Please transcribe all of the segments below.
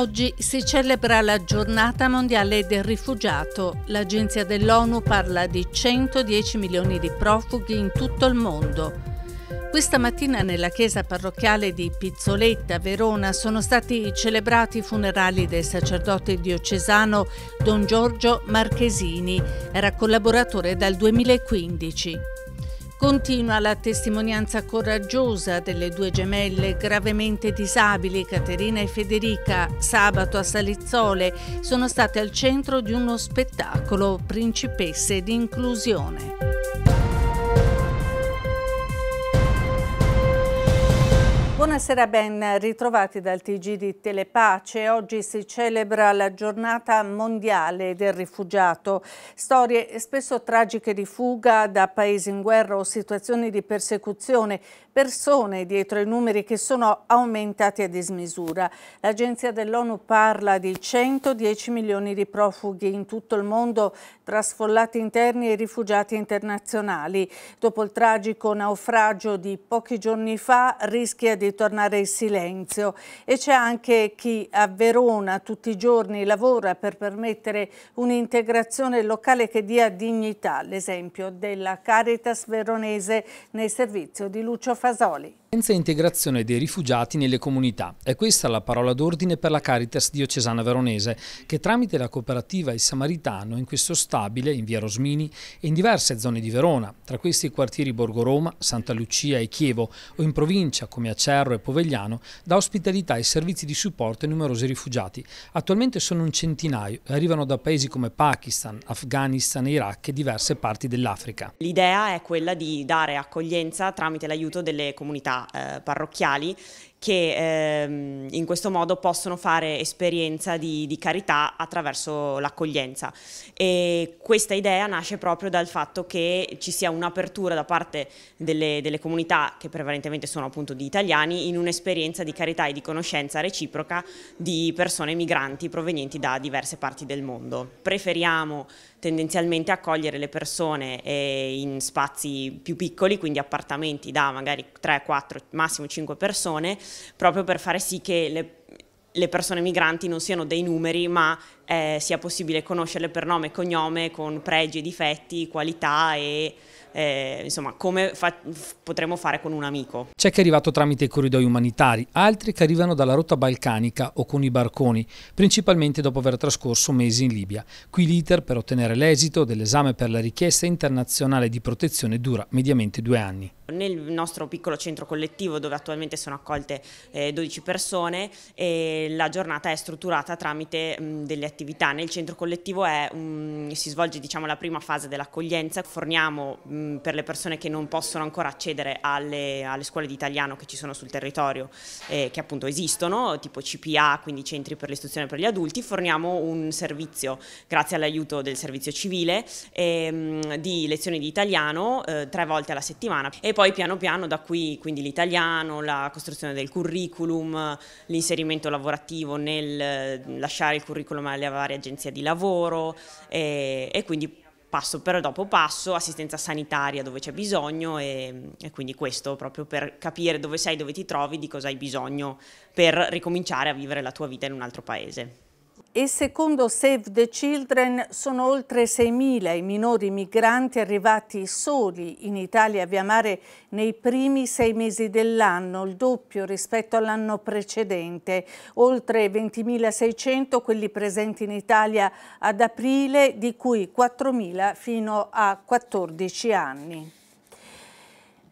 Oggi si celebra la giornata mondiale del rifugiato. L'agenzia dell'ONU parla di 110 milioni di profughi in tutto il mondo. Questa mattina nella chiesa parrocchiale di Pizzoletta, Verona, sono stati celebrati i funerali del sacerdote diocesano Don Giorgio Marchesini. Era collaboratore dal 2015. Continua la testimonianza coraggiosa delle due gemelle gravemente disabili, Caterina e Federica, sabato a Salizzole, sono state al centro di uno spettacolo Principesse di inclusione. Buonasera, ben ritrovati dal TG di Telepace. Oggi si celebra la giornata mondiale del rifugiato. Storie spesso tragiche di fuga da paesi in guerra o situazioni di persecuzione persone dietro i numeri che sono aumentati a dismisura. L'agenzia dell'ONU parla di 110 milioni di profughi in tutto il mondo tra sfollati interni e rifugiati internazionali. Dopo il tragico naufragio di pochi giorni fa rischia di tornare il silenzio e c'è anche chi a Verona tutti i giorni lavora per permettere un'integrazione locale che dia dignità, l'esempio della Caritas veronese nel servizio di Lucio fasoli Senza integrazione dei rifugiati nelle comunità. È questa la parola d'ordine per la Caritas diocesana veronese, che tramite la cooperativa Il Samaritano in questo stabile, in via Rosmini, e in diverse zone di Verona, tra questi i quartieri Borgo Roma, Santa Lucia e Chievo, o in provincia come Acerro e Povegliano, dà ospitalità e servizi di supporto ai numerosi rifugiati. Attualmente sono un centinaio e arrivano da paesi come Pakistan, Afghanistan, Iraq e diverse parti dell'Africa. L'idea è quella di dare accoglienza tramite l'aiuto delle comunità eh, parrocchiali che ehm, in questo modo possono fare esperienza di, di carità attraverso l'accoglienza. E questa idea nasce proprio dal fatto che ci sia un'apertura da parte delle, delle, comunità, che prevalentemente sono appunto di italiani, in un'esperienza di carità e di conoscenza reciproca di persone migranti provenienti da diverse parti del mondo. Preferiamo tendenzialmente accogliere le persone eh, in spazi più piccoli, quindi appartamenti da magari 3, 4, massimo 5 persone, proprio per fare sì che le le persone migranti non siano dei numeri, ma eh, sia possibile conoscerle per nome e cognome con pregi e difetti, qualità e eh, insomma come fa- potremmo fare con un amico. C'è chi è arrivato tramite i corridoi umanitari, altri che arrivano dalla rotta balcanica o con i barconi, principalmente dopo aver trascorso mesi in Libia. Qui l'iter per ottenere l'esito dell'esame per la richiesta internazionale di protezione dura mediamente due anni nel nostro piccolo centro collettivo dove attualmente sono accolte eh, 12 persone e la giornata è strutturata tramite mh, mm, delle attività. Nel centro collettivo è, mh, mm, si svolge diciamo, la prima fase dell'accoglienza, forniamo mh, mm, per le persone che non possono ancora accedere alle, alle scuole di italiano che ci sono sul territorio, eh, che appunto esistono, tipo CPA, quindi centri per l'istruzione per gli adulti, forniamo un servizio grazie all'aiuto del servizio civile eh, di lezioni di italiano eh, tre volte alla settimana e poi poi piano piano da qui, quindi l'italiano, la costruzione del curriculum, l'inserimento lavorativo nel lasciare il curriculum alle varie agenzie di lavoro e, e quindi passo per dopo passo, assistenza sanitaria dove c'è bisogno e, e, quindi questo proprio per capire dove sei, dove ti trovi, di cosa hai bisogno per ricominciare a vivere la tua vita in un altro paese e secondo Save the Children sono oltre 6.000 i minori migranti arrivati soli in Italia via mare nei primi sei mesi dell'anno, il doppio rispetto all'anno precedente, oltre 20.600 quelli presenti in Italia ad aprile, di cui 4.000 fino a 14 anni.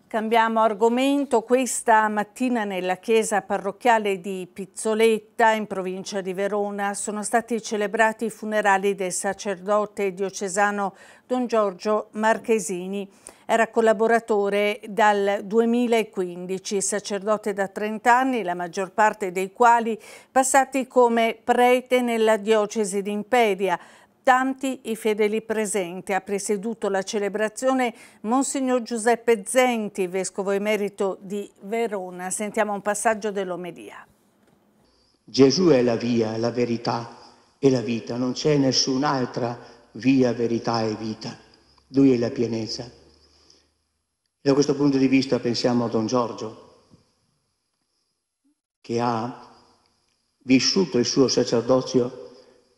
Cambiamo argomento. Questa mattina nella chiesa parrocchiale di Pizzoletta, in provincia di Verona, sono stati celebrati i funerali del sacerdote diocesano Don Giorgio Marchesini. Era collaboratore dal 2015, sacerdote da 30 anni, la maggior parte dei quali passati come prete nella diocesi di Imperia, tanti i fedeli presenti. Ha presieduto la celebrazione Monsignor Giuseppe Zenti, vescovo emerito di Verona. Sentiamo un passaggio dell'omelia. Gesù è la via, la verità e la vita. Non c'è nessun'altra via, verità e vita. Lui è la pienezza. da questo punto di vista pensiamo a Don Giorgio, che ha vissuto il suo sacerdozio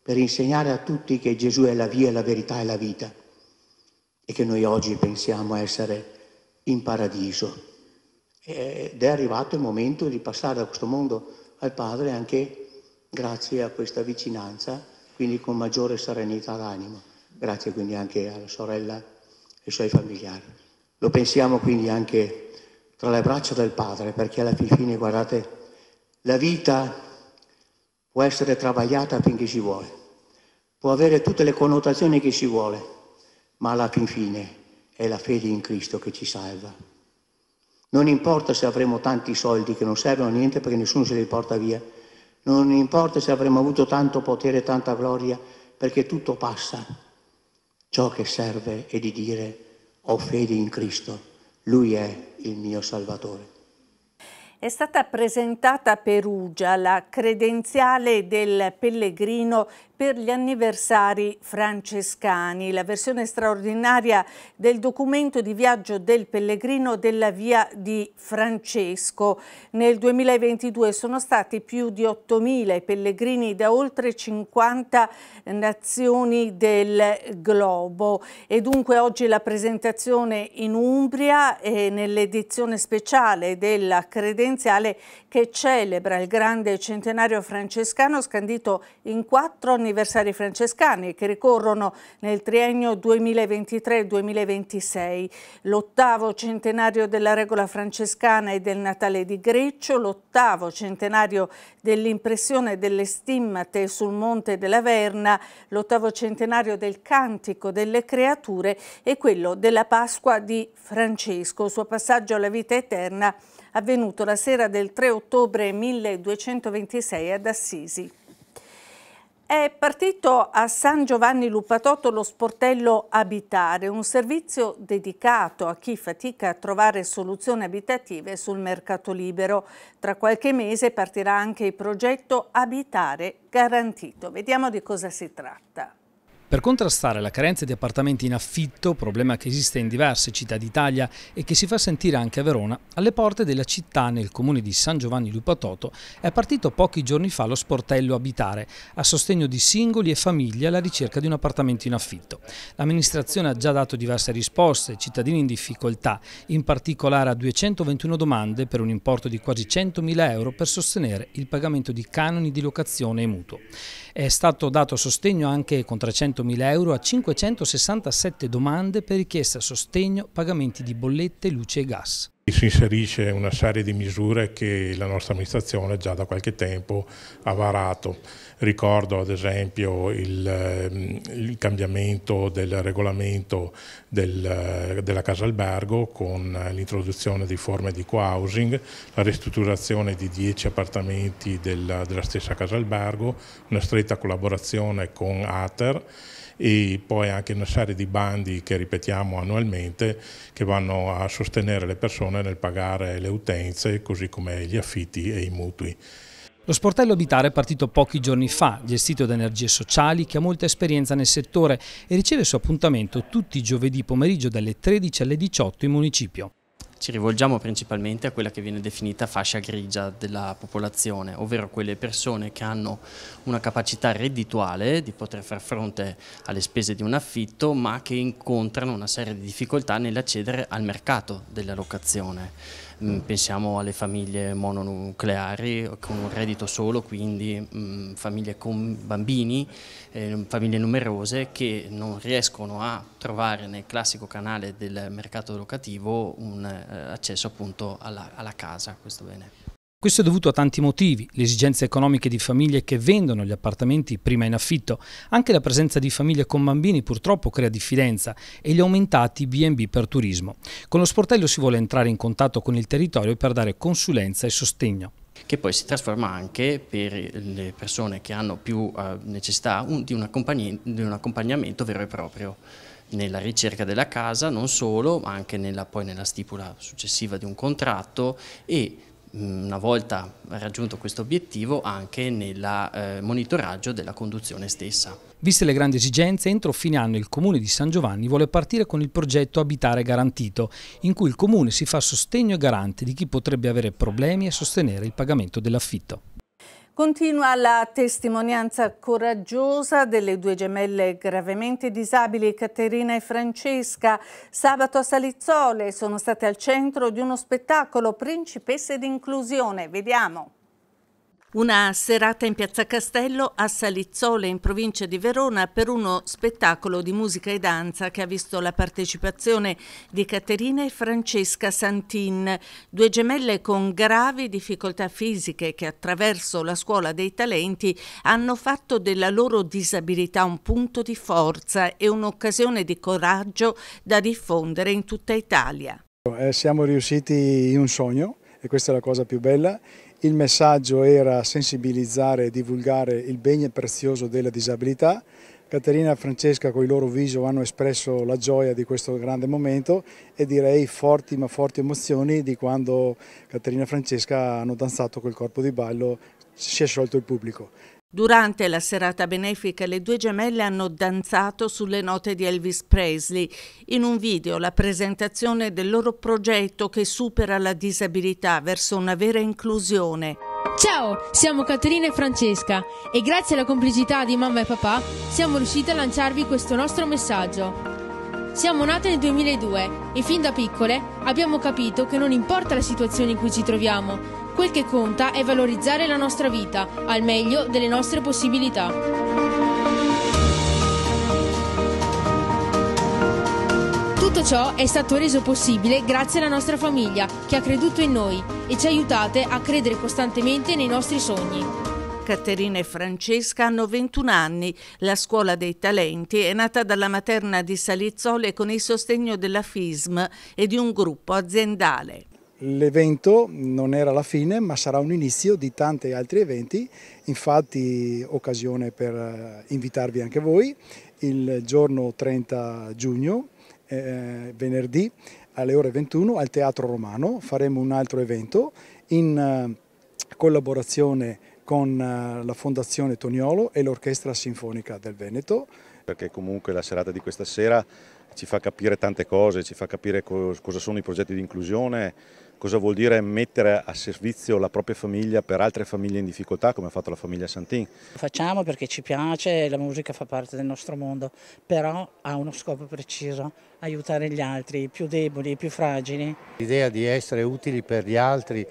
per insegnare a tutti che Gesù è la via, la verità e la vita e che noi oggi pensiamo essere in paradiso. Ed è arrivato il momento di passare da questo mondo al Padre anche grazie a questa vicinanza, quindi con maggiore serenità d'animo. Grazie quindi anche alla sorella e ai suoi familiari. Lo pensiamo quindi anche tra le braccia del Padre, perché alla fine, guardate, la vita può essere travagliata finché ci vuole, può avere tutte le connotazioni che ci vuole, ma alla fin fine è la fede in Cristo che ci salva. Non importa se avremo tanti soldi che non servono a niente perché nessuno se li porta via, non importa se avremo avuto tanto potere e tanta gloria perché tutto passa. Ciò che serve è di dire ho fede in Cristo, Lui è il mio Salvatore. È stata presentata a Perugia la credenziale del pellegrino per gli anniversari francescani, la versione straordinaria del documento di viaggio del pellegrino della via di Francesco. Nel 2022 sono stati più di 8.000 i pellegrini da oltre 50 nazioni del globo e dunque oggi la presentazione in Umbria e nell'edizione speciale della credenziale presenziale che celebra il grande centenario francescano scandito in quattro anniversari francescani che ricorrono nel triennio 2023-2026, l'ottavo centenario della regola francescana e del Natale di Greccio, l'ottavo centenario dell'impressione delle stimmate sul Monte della Verna, l'ottavo centenario del Cantico delle Creature e quello della Pasqua di Francesco, suo passaggio alla vita eterna avvenuto la sera del 3 ottobre 1226 ad Assisi. È partito a San Giovanni Lupatotto lo sportello Abitare, un servizio dedicato a chi fatica a trovare soluzioni abitative sul mercato libero. Tra qualche mese partirà anche il progetto Abitare Garantito. Vediamo di cosa si tratta. Per contrastare la carenza di appartamenti in affitto, problema che esiste in diverse città d'Italia e che si fa sentire anche a Verona, alle porte della città nel comune di San Giovanni Lupatoto è partito pochi giorni fa lo sportello Abitare, a sostegno di singoli e famiglie alla ricerca di un appartamento in affitto. L'amministrazione ha già dato diverse risposte ai cittadini in difficoltà, in particolare a 221 domande per un importo di quasi 100.000 euro per sostenere il pagamento di canoni di locazione e mutuo. È stato dato sostegno anche con 300 100.000 euro a 567 domande per richieste a sostegno, pagamenti di bollette, luce e gas. Si inserisce una serie di misure che la nostra amministrazione già da qualche tempo ha varato. Ricordo ad esempio il, ehm, il cambiamento del regolamento del, eh, della casa albergo con l'introduzione di forme di co-housing, la ristrutturazione di 10 appartamenti della, della stessa casa albergo, una stretta collaborazione con ATER e poi anche una serie di bandi che ripetiamo annualmente che vanno a sostenere le persone nel pagare le utenze così come gli affitti e i mutui. Lo sportello abitare è partito pochi giorni fa, gestito da Energie Sociali che ha molta esperienza nel settore e riceve il suo appuntamento tutti i giovedì pomeriggio dalle 13 alle 18 in municipio ci rivolgiamo principalmente a quella che viene definita fascia grigia della popolazione, ovvero quelle persone che hanno una capacità reddituale di poter far fronte alle spese di un affitto, ma che incontrano una serie di difficoltà nell'accedere al mercato della locazione. Mm, pensiamo alle famiglie mononucleari con un reddito solo, quindi mh, mm, famiglie con bambini, eh, famiglie numerose che non riescono a trovare nel classico canale del mercato locativo un eh, accesso appunto alla, alla casa, questo bene. Questo è dovuto a tanti motivi, le esigenze economiche di famiglie che vendono gli appartamenti prima in affitto, anche la presenza di famiglie con bambini purtroppo crea diffidenza e gli aumentati B&B per turismo. Con lo sportello si vuole entrare in contatto con il territorio per dare consulenza e sostegno che poi si trasforma anche per le persone che hanno più eh, necessità di un accompagnamento vero e proprio nella ricerca della casa, non solo, ma anche nella, poi nella stipula successiva di un contratto e una volta raggiunto questo obiettivo anche nel eh, monitoraggio della conduzione stessa. Viste le grandi esigenze, entro fine anno il Comune di San Giovanni vuole partire con il progetto Abitare Garantito, in cui il Comune si fa sostegno e garante di chi potrebbe avere problemi a sostenere il pagamento dell'affitto. Continua la testimonianza coraggiosa delle due gemelle gravemente disabili Caterina e Francesca. Sabato a Salizzole sono state al centro di uno spettacolo Principesse d'inclusione. Vediamo. Una serata in Piazza Castello a Salizzole in provincia di Verona per uno spettacolo di musica e danza che ha visto la partecipazione di Caterina e Francesca Santin, due gemelle con gravi difficoltà fisiche che attraverso la scuola dei talenti hanno fatto della loro disabilità un punto di forza e un'occasione di coraggio da diffondere in tutta Italia. Eh, siamo riusciti in un sogno e questa è la cosa più bella il messaggio era sensibilizzare e divulgare il bene prezioso della disabilità. Caterina e Francesca con il loro viso hanno espresso la gioia di questo grande momento e direi forti ma forti emozioni di quando Caterina e Francesca hanno danzato col corpo di ballo si è sciolto il pubblico. Durante la serata benefica le due gemelle hanno danzato sulle note di Elvis Presley. In un video la presentazione del loro progetto che supera la disabilità verso una vera inclusione. Ciao, siamo Caterina e Francesca e grazie alla complicità di mamma e papà siamo riuscite a lanciarvi questo nostro messaggio. Siamo nate nel 2002 e fin da piccole abbiamo capito che non importa la situazione in cui ci troviamo, Quel che conta è valorizzare la nostra vita al meglio delle nostre possibilità. Tutto ciò è stato reso possibile grazie alla nostra famiglia che ha creduto in noi e ci aiutate a credere costantemente nei nostri sogni. Caterina e Francesca hanno 21 anni. La Scuola dei Talenti è nata dalla materna di Salizzole con il sostegno della FISM e di un gruppo aziendale. L'evento non era la fine ma sarà un inizio di tanti altri eventi, infatti occasione per eh, invitarvi anche voi il giorno 30 giugno, eh, venerdì alle ore 21 al Teatro Romano faremo un altro evento in eh, collaborazione con eh, la Fondazione Toniolo e l'Orchestra Sinfonica del Veneto perché comunque la serata di questa sera ci fa capire tante cose, ci fa capire co cosa sono i progetti di inclusione, cosa vuol dire mettere a servizio la propria famiglia per altre famiglie in difficoltà come ha fatto la famiglia Santin. Lo facciamo perché ci piace, la musica fa parte del nostro mondo, però ha uno scopo preciso, aiutare gli altri, i più deboli, i più fragili. L'idea di essere utili per gli altri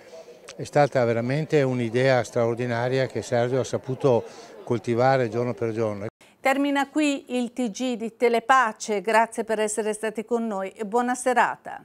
è stata veramente un'idea straordinaria che Sergio ha saputo coltivare giorno per giorno. Termina qui il TG di Telepace, grazie per essere stati con noi e buona serata.